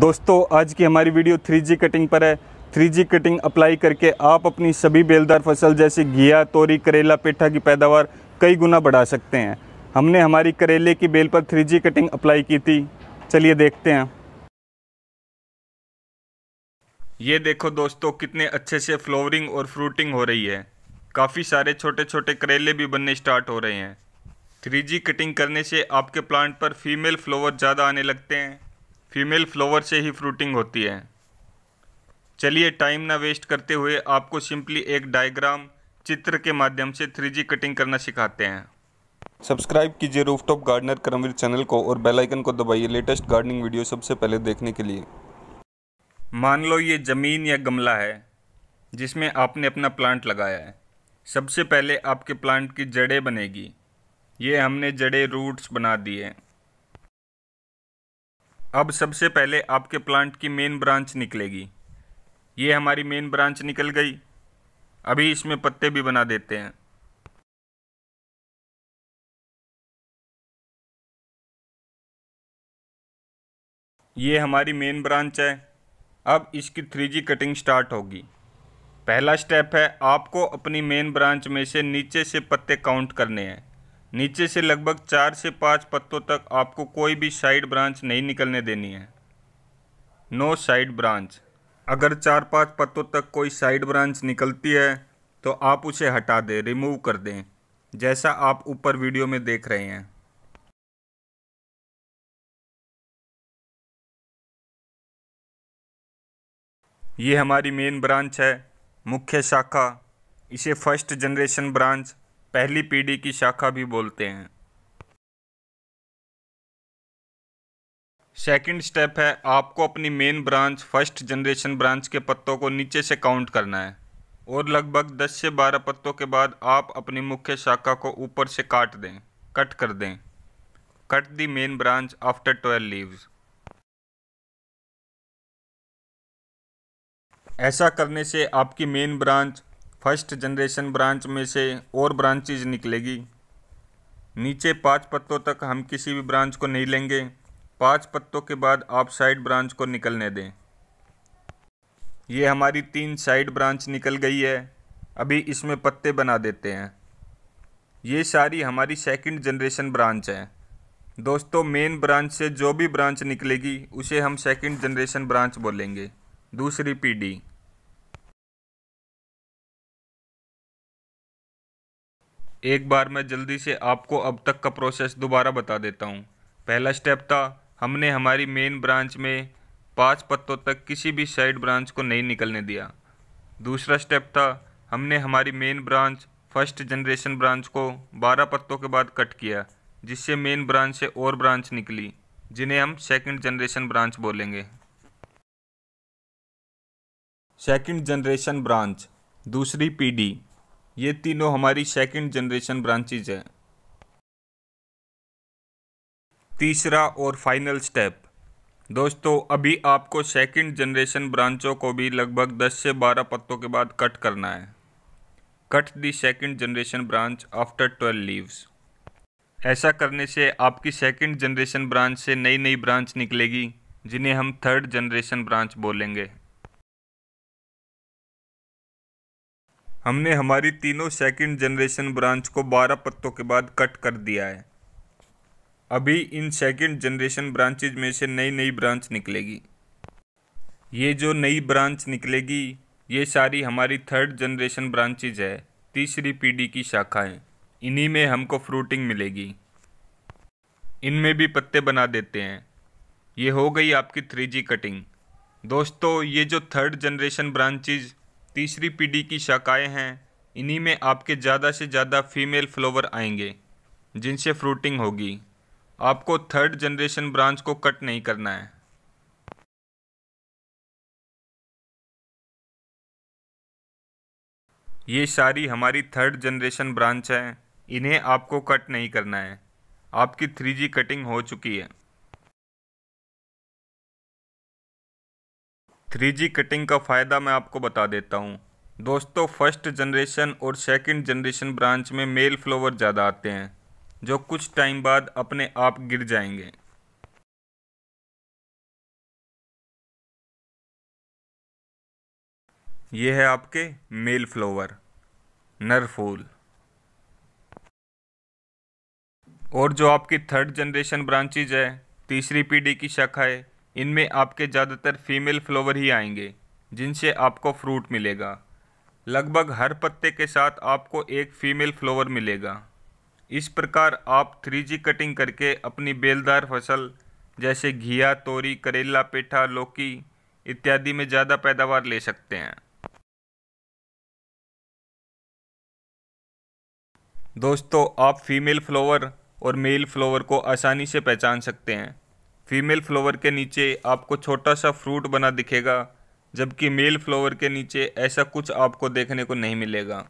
दोस्तों आज की हमारी वीडियो 3G कटिंग पर है 3G कटिंग अप्लाई करके आप अपनी सभी बेलदार फसल जैसे घिया तोरी करेला पेठा की पैदावार कई गुना बढ़ा सकते हैं हमने हमारी करेले की बेल पर 3G कटिंग अप्लाई की थी चलिए देखते हैं ये देखो दोस्तों कितने अच्छे से फ्लोवरिंग और फ्रूटिंग हो रही है काफ़ी सारे छोटे छोटे करेले भी बनने स्टार्ट हो रहे हैं थ्री कटिंग करने से आपके प्लांट पर फीमेल फ्लावर ज़्यादा आने लगते हैं फीमेल फ्लावर से ही फ्रूटिंग होती है चलिए टाइम ना वेस्ट करते हुए आपको सिंपली एक डायग्राम चित्र के माध्यम से थ्री कटिंग करना सिखाते हैं सब्सक्राइब कीजिए रूफटॉप गार्डनर करमवीर चैनल को और बेल आइकन को दबाइए लेटेस्ट गार्डनिंग वीडियो सबसे पहले देखने के लिए मान लो ये ज़मीन या गमला है जिसमें आपने अपना प्लांट लगाया है सबसे पहले आपके प्लांट की जड़ें बनेगी ये हमने जड़े रूट्स बना दिए अब सबसे पहले आपके प्लांट की मेन ब्रांच निकलेगी ये हमारी मेन ब्रांच निकल गई अभी इसमें पत्ते भी बना देते हैं ये हमारी मेन ब्रांच है अब इसकी थ्री जी कटिंग स्टार्ट होगी पहला स्टेप है आपको अपनी मेन ब्रांच में से नीचे से पत्ते काउंट करने हैं नीचे से लगभग चार से पाँच पत्तों तक आपको कोई भी साइड ब्रांच नहीं निकलने देनी है नो साइड ब्रांच अगर चार पाँच पत्तों तक कोई साइड ब्रांच निकलती है तो आप उसे हटा दें रिमूव कर दें जैसा आप ऊपर वीडियो में देख रहे हैं ये हमारी मेन ब्रांच है मुख्य शाखा इसे फर्स्ट जनरेशन ब्रांच पहली पीढ़ी की शाखा भी बोलते हैं सेकंड स्टेप है आपको अपनी main branch first generation branch के पत्तों को नीचे से काउंट करना है और लगभग 10 से 12 पत्तों के बाद आप अपनी मुख्य शाखा को ऊपर से काट दें कट कर दें cut the main branch after 12 leaves ऐसा करने से आपकी main branch first generation branch में से और ब्रांचेज निकलेगी नीचे पाँच पत्तों तक हम किसी भी ब्रांच को नहीं लेंगे पाँच पत्तों के बाद आप साइड ब्रांच को निकलने दें ये हमारी तीन साइड ब्रांच निकल गई है अभी इसमें पत्ते बना देते हैं ये सारी हमारी सेकंड जनरेशन ब्रांच है दोस्तों मेन ब्रांच से जो भी ब्रांच निकलेगी उसे हम सेकंड जनरेशन ब्रांच बोलेंगे दूसरी पीढ़ी एक बार मैं जल्दी से आपको अब तक का प्रोसेस दोबारा बता देता हूँ पहला स्टेप था हमने हमारी मेन ब्रांच में पाँच पत्तों तक किसी भी साइड ब्रांच को नहीं निकलने दिया दूसरा स्टेप था हमने हमारी main branch first generation branch को बारह पत्तों के बाद कट किया जिससे मेन ब्रांच से और ब्रांच निकली जिन्हें हम सेकेंड जनरेशन ब्रांच बोलेंगे सेकेंड जनरेशन ब्रांच दूसरी पीढ़ी ये तीनों हमारी सेकंड जनरेशन ब्रांचेज हैं तीसरा और फाइनल स्टेप दोस्तों अभी आपको सेकंड जनरेशन ब्रांचों को भी लगभग 10 से 12 पत्तों के बाद कट करना है cut the second generation branch after 12 leaves ऐसा करने से आपकी सेकंड जनरेशन ब्रांच से नई नई ब्रांच निकलेगी जिन्हें हम थर्ड जनरेशन ब्रांच बोलेंगे हमने हमारी तीनों सेकंड जनरेशन ब्रांच को 12 पत्तों के बाद कट कर दिया है अभी इन सेकंड जनरेशन ब्रांचेज में से नई नई ब्रांच निकलेगी ये जो नई ब्रांच निकलेगी ये सारी हमारी थर्ड जनरेशन ब्रांचेज है तीसरी पीढ़ी की शाखाएं इन्हीं में हमको फ्रूटिंग मिलेगी इनमें भी पत्ते बना देते हैं ये हो गई आपकी थ्री कटिंग दोस्तों ये जो थर्ड जनरेशन ब्रांचेज तीसरी पीढ़ी की शाखाएं हैं इन्हीं में आपके ज़्यादा से ज़्यादा फीमेल फ्लोवर आएंगे जिनसे फ्रूटिंग होगी आपको थर्ड जनरेशन ब्रांच को कट नहीं करना है ये सारी हमारी थर्ड जनरेशन ब्रांच है इन्हें आपको कट नहीं करना है आपकी थ्री जी कटिंग हो चुकी है थ्री जी कटिंग का फ़ायदा मैं आपको बता देता हूँ दोस्तों फर्स्ट जनरेशन और सेकंड जनरेशन ब्रांच में मेल फ्लोवर ज़्यादा आते हैं जो कुछ टाइम बाद अपने आप गिर जाएंगे ये है आपके मेल फ्लोवर नर फूल और जो आपकी थर्ड जनरेशन ब्रांचेज है तीसरी पीढ़ी की है इनमें आपके ज़्यादातर फीमेल फ्लावर ही आएंगे जिनसे आपको फ्रूट मिलेगा लगभग हर पत्ते के साथ आपको एक फीमेल फ्लावर मिलेगा इस प्रकार आप थ्री कटिंग करके अपनी बेलदार फसल जैसे घिया तोरी करेला पेठा लौकी इत्यादि में ज़्यादा पैदावार ले सकते हैं दोस्तों आप फीमेल फ्लावर और मेल फ्लावर को आसानी से पहचान सकते हैं फीमेल फ्लावर के नीचे आपको छोटा सा फ्रूट बना दिखेगा जबकि मेल फ्लावर के नीचे ऐसा कुछ आपको देखने को नहीं मिलेगा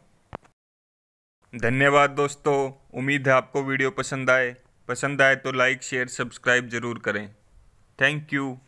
धन्यवाद दोस्तों उम्मीद है आपको वीडियो पसंद आए पसंद आए तो लाइक शेयर सब्सक्राइब ज़रूर करें थैंक यू